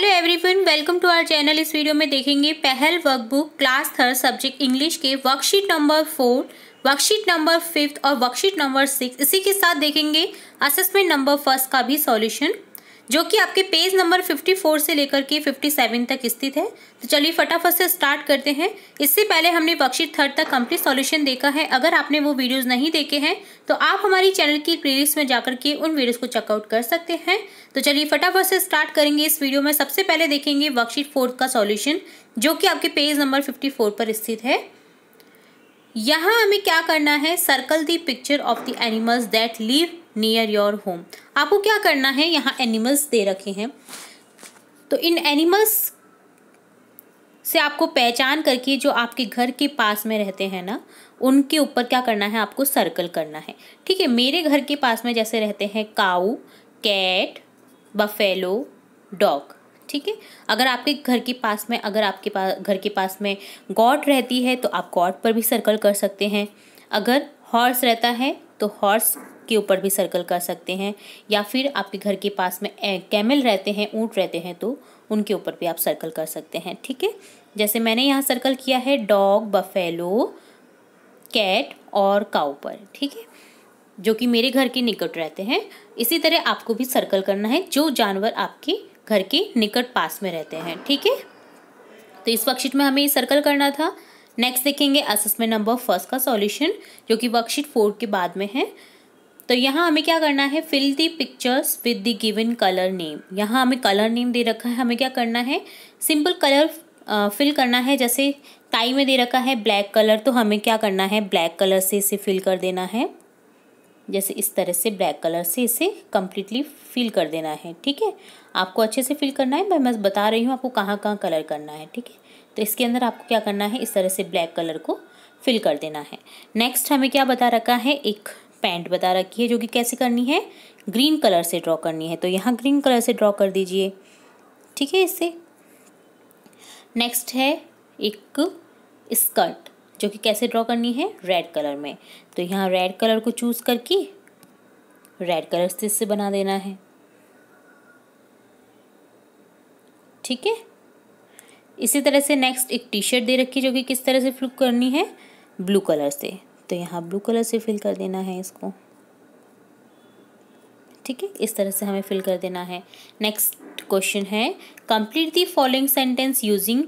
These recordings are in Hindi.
hello everyone welcome to our channel इस वीडियो में देखेंगे पहल workbook class third subject English के worksheet number four worksheet number fifth और वर्कशीट नंबर सिक्स इसी के साथ देखेंगे असेसमेंट नंबर फर्स्ट का भी सॉल्यूशन जो कि आपके पेज नंबर 54 से लेकर के 57 तक स्थित है तो चलिए फटाफट से स्टार्ट करते हैं इससे पहले हमने वर्कशीट थर्ड तक कंप्लीट सॉल्यूशन देखा है अगर आपने वो वीडियोस नहीं देखे हैं तो आप हमारी चैनल की प्लेलिस्ट में जाकर के उन वीडियोस को चेकआउट कर सकते हैं तो चलिए फटाफट से स्टार्ट करेंगे इस वीडियो में सबसे पहले देखेंगे वर्कशीट फोर्थ का सॉल्यूशन जो कि आपके पेज नंबर फिफ्टी पर स्थित है यहाँ हमें क्या करना है circle the picture of the animals that live near your home आपको क्या करना है यहाँ एनिमल्स दे रखे हैं तो इन एनिमल्स से आपको पहचान करके जो आपके घर के पास में रहते हैं ना उनके ऊपर क्या करना है आपको सर्कल करना है ठीक है मेरे घर के पास में जैसे रहते हैं काऊ कैट बफेलो डॉग ठीक है अगर आपके घर के पास में अगर आपके पास घर के पास में गॉड रहती है तो आप गॉड पर भी सर्कल कर सकते हैं अगर हॉर्स रहता है तो हॉर्स के ऊपर भी सर्कल कर सकते हैं या फिर आपके घर के पास में कैमल रहते हैं ऊँट रहते हैं तो उनके ऊपर भी आप सर्कल कर सकते हैं ठीक है जैसे मैंने यहाँ सर्कल किया है डॉग बफेलो कैट और काउ पर ठीक है जो कि मेरे घर के निकट रहते हैं इसी तरह आपको भी सर्कल करना है जो जानवर आपके घर के निकट पास में रहते हैं ठीक है तो इस वर्कशीट में हमें ये सर्कल करना था नेक्स्ट देखेंगे असेसमेंट नंबर फर्स्ट का सॉल्यूशन जो कि वर्कशीट फोर के बाद में है तो यहाँ हमें क्या करना है fill the pictures with the given colour name यहाँ हमें कलर नेम दे रखा है हमें क्या करना है सिंपल कलर फिल करना है जैसे टाई में दे रखा है ब्लैक कलर तो हमें क्या करना है ब्लैक कलर से इसे फिल कर देना है जैसे इस तरह से ब्लैक कलर से इसे कम्प्लीटली फिल कर देना है ठीक है आपको अच्छे से फिल करना है मैं बस बता रही हूँ आपको कहाँ कहाँ कलर करना है ठीक है तो इसके अंदर आपको क्या करना है इस तरह से ब्लैक कलर को फिल कर देना है नेक्स्ट हमें क्या बता रखा है एक पैंट बता रखी है जो कि कैसे करनी है ग्रीन कलर से ड्रॉ करनी है तो यहाँ ग्रीन कलर से ड्रॉ कर दीजिए ठीक है इससे नेक्स्ट है एक स्कर्ट जो कि कैसे ड्रॉ करनी है रेड कलर में तो यहाँ रेड कलर को चूज़ करके रेड कलर से इससे बना देना है ठीक है इसी तरह से नेक्स्ट एक टी शर्ट दे रखी है जो कि किस तरह से फ्लिप करनी है ब्लू कलर से तो यहाँ ब्लू कलर से फिल कर देना है इसको ठीक है इस तरह से हमें फिल कर देना है नेक्स्ट क्वेश्चन है complete the following sentence using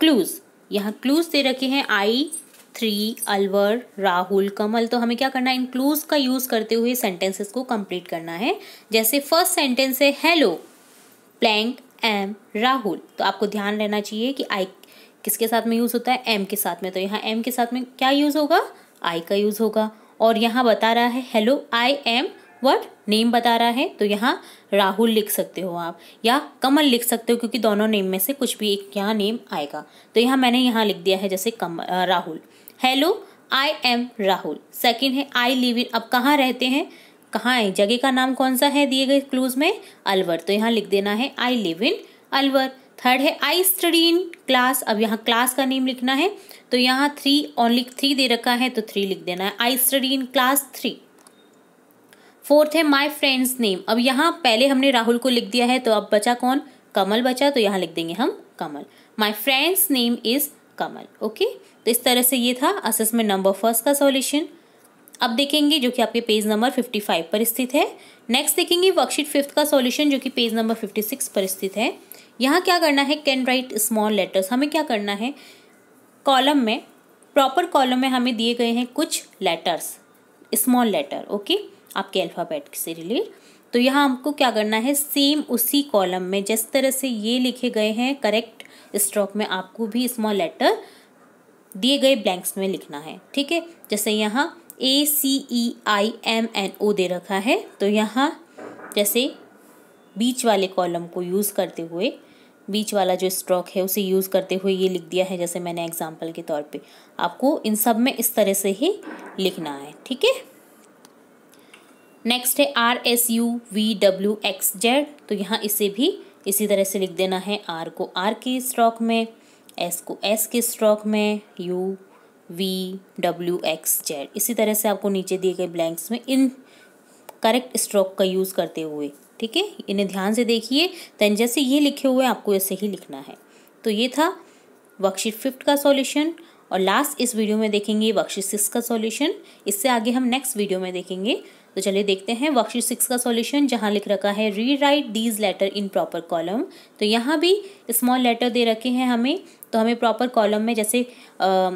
clues यहाँ क्लूज दे रखे हैं आई थ्री अलवर राहुल कमल तो हमें क्या करना है इन क्लूज का यूज़ करते हुए सेंटेंसेस को कंप्लीट करना है जैसे फर्स्ट सेंटेंस है हेलो प्लैंक एम राहुल तो आपको ध्यान रहना चाहिए कि आई किसके साथ में यूज़ होता है एम के साथ में तो यहाँ एम के साथ में क्या यूज़ होगा आई का यूज़ होगा और यहाँ बता रहा है hello I am what name बता रहा है तो यहाँ राहुल लिख सकते हो आप या कमल लिख सकते हो क्योंकि दोनों नेम में से कुछ भी एक यहाँ नेम आएगा तो यहाँ मैंने यहाँ लिख दिया है जैसे कम Rahul hello I am Rahul second है आई लिव इन अब कहाँ रहते हैं कहाँ है जगह का नाम कौन सा है दिए गए क्लूज में अलवर तो यहाँ लिख देना है I live in Alwar third है आई स्टडी इन क्लास अब यहाँ क्लास का नेम लिखना है तो यहाँ थ्री ओनली थ्री दे रखा है तो थ्री लिख देना है I study in class three fourth है माई फ्रेंड्स नेम अब यहाँ पहले हमने राहुल को लिख दिया है तो अब बचा कौन कमल बचा तो यहाँ लिख देंगे हम Kamal my friends name is Kamal okay तो इस तरह से ये था असेसमेंट नंबर फर्स्ट का सॉल्यूशन अब देखेंगे जो कि आपके पेज नंबर फिफ्टी फाइव पर स्थित है नेक्स्ट देखेंगे वर्कशीट फिफ्थ का सॉल्यूशन जो कि पेज नंबर फिफ्टी सिक्स पर स्थित है यहाँ क्या करना है कैन राइट स्मॉल लेटर्स हमें क्या करना है कॉलम में प्रॉपर कॉलम में हमें दिए गए हैं कुछ लेटर्स स्मॉल लेटर ओके आपके अल्फ़ाबेट से रिलेट तो यहाँ हमको क्या करना है सेम उसी कॉलम में जिस तरह से ये लिखे गए हैं करेक्ट स्ट्रोक में आपको भी स्मॉल लेटर दिए गए ब्लैंक्स में लिखना है ठीक है जैसे यहाँ ए सी ई आई एम एन ओ दे रखा है तो यहाँ जैसे बीच वाले कॉलम को यूज़ करते हुए बीच वाला जो स्ट्रोक है उसे यूज़ करते हुए ये लिख दिया है जैसे मैंने एग्जाम्पल के तौर पर आपको इन सब में इस तरह से ही लिखना है ठीक है नेक्स्ट है R S U V W X Z तो यहाँ इसे भी इसी तरह से लिख देना है आर को आर के स्ट्रोक में एस को एस के स्ट्रोक में U V W X Z इसी तरह से आपको नीचे दिए गए ब्लैंक्स में इन करेक्ट स्ट्रोक का यूज़ करते हुए ठीक है इन्हें ध्यान से देखिए दैन जैसे ये लिखे हुए हैं आपको ऐसे ही लिखना है तो ये था वर्कशीट फिफ्थ का सॉल्यूशन और लास्ट इस वीडियो में देखेंगे वर्कशीट सिक्स का सॉल्यूशन इससे आगे हम नेक्स्ट वीडियो में देखेंगे तो चलिए देखते हैं वर्कशीट सिक्स का सॉल्यूशन जहाँ लिख रखा है rewrite these letter in proper column तो यहाँ भी स्मॉल लेटर दे रखे हैं हमें तो हमें प्रॉपर कॉलम में जैसे आ,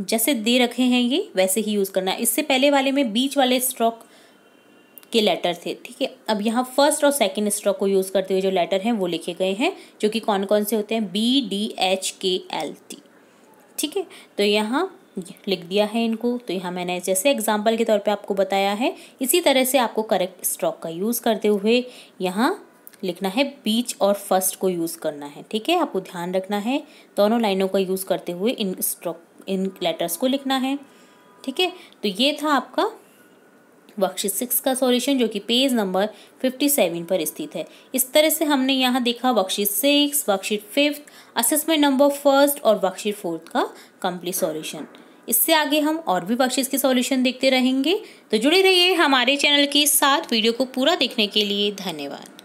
जैसे दे रखे हैं ये वैसे ही यूज़ करना है इससे पहले वाले में बीच वाले स्ट्रोक के लेटर थे ठीक है अब यहाँ फर्स्ट और सेकंड स्ट्रोक को यूज़ करते हुए जो लेटर हैं वो लिखे गए हैं जो कि कौन कौन से होते हैं B D H K L T ठीक है तो यहाँ लिख दिया है इनको तो यहाँ मैंने जैसे एग्जाम्पल के तौर पे आपको बताया है इसी तरह से आपको करेक्ट स्ट्रोक का यूज़ करते हुए यहाँ लिखना है बीच और फर्स्ट को यूज़ करना है ठीक है आपको ध्यान रखना है दोनों लाइनों का यूज़ करते हुए इन स्ट्रोक इन लेटर्स को लिखना है ठीक है तो ये था आपका बख्शिश सिक्स का सॉल्यूशन जो कि पेज नंबर फिफ्टी सेवन पर स्थित है इस तरह से हमने यहाँ देखा बख्शिश सिक्स बख्शिश फिफ्थ असेसमेंट नंबर फर्स्ट और बख्शिश फोर्थ का कंप्लीट सॉल्यूशन इससे आगे हम और भी बख्शिश के सॉल्यूशन देखते रहेंगे तो जुड़े रहिए हमारे चैनल के साथ वीडियो को पूरा देखने के लिए धन्यवाद